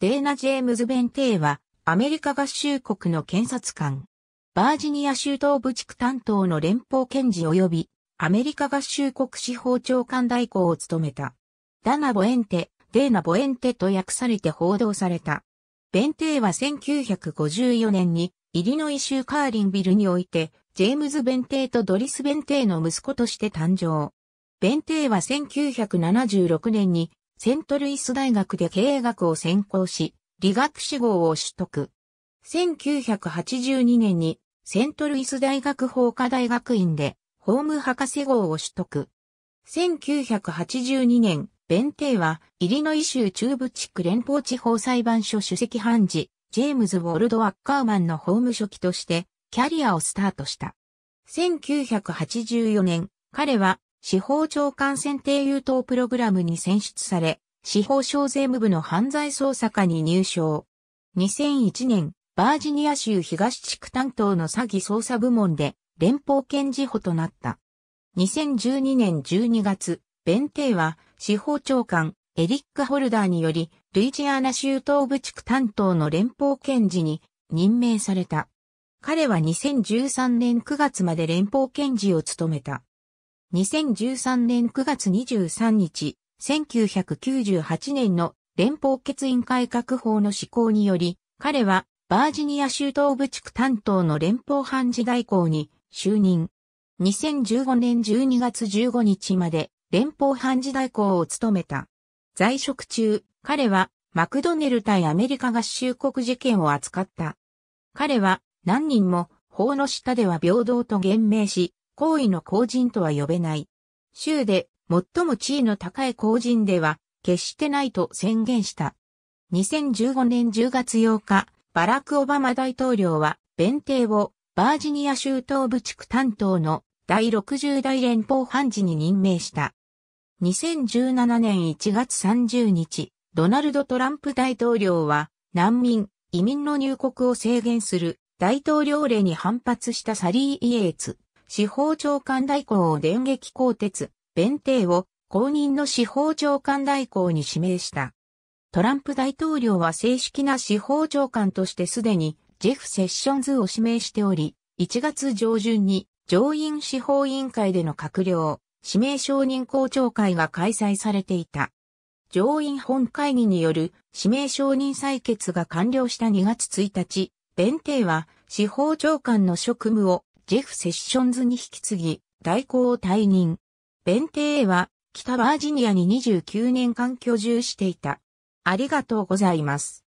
デーナ・ジェームズ・ベンテイは、アメリカ合衆国の検察官。バージニア州東部地区担当の連邦検事及び、アメリカ合衆国司法長官代行を務めた。ダナ・ボエンテ、デーナ・ボエンテと訳されて報道された。ベンテイは1954年に、イリノイ州カーリンビルにおいて、ジェームズ・ベンテイとドリス・ベンテイの息子として誕生。ベンテイは1976年にセントルイス大学で経営学を専攻し、理学士号を取得。1982年にセントルイス大学法科大学院で法務博士号を取得。1982年、弁定はイリノイ州中部地区連邦地方裁判所主席判事、ジェームズ・ウォルド・ワッカーマンの法務書記としてキャリアをスタートした。1984年、彼は司法長官選定優等プログラムに選出され、司法省税務部の犯罪捜査課に入省。2001年、バージニア州東地区担当の詐欺捜査部門で連邦検事補となった。2012年12月、弁定は司法長官エリック・ホルダーにより、ルイジアナ州東部地区担当の連邦検事に任命された。彼は2013年9月まで連邦検事を務めた。2013年9月23日、1998年の連邦決員改革法の施行により、彼はバージニア州東部地区担当の連邦判事代行に就任。2015年12月15日まで連邦判事代行を務めた。在職中、彼はマクドネル対アメリカ合衆国事件を扱った。彼は何人も法の下では平等と言明し、皇位の公人とは呼べない。州で最も地位の高い公人では決してないと宣言した。2015年10月8日、バラク・オバマ大統領は、弁定をバージニア州東部地区担当の第60代連邦判事に任命した。2017年1月30日、ドナルド・トランプ大統領は、難民、移民の入国を制限する大統領令に反発したサリー・イエーツ司法長官代行を電撃更迭、弁定を公認の司法長官代行に指名した。トランプ大統領は正式な司法長官としてすでにジェフ・セッションズを指名しており、1月上旬に上院司法委員会での閣僚、指名承認公聴会が開催されていた。上院本会議による指名承認採決が完了した2月1日、弁定は司法長官の職務をジェフ・セッションズに引き継ぎ、代行を退任。ベンテーは、北バージニアに29年間居住していた。ありがとうございます。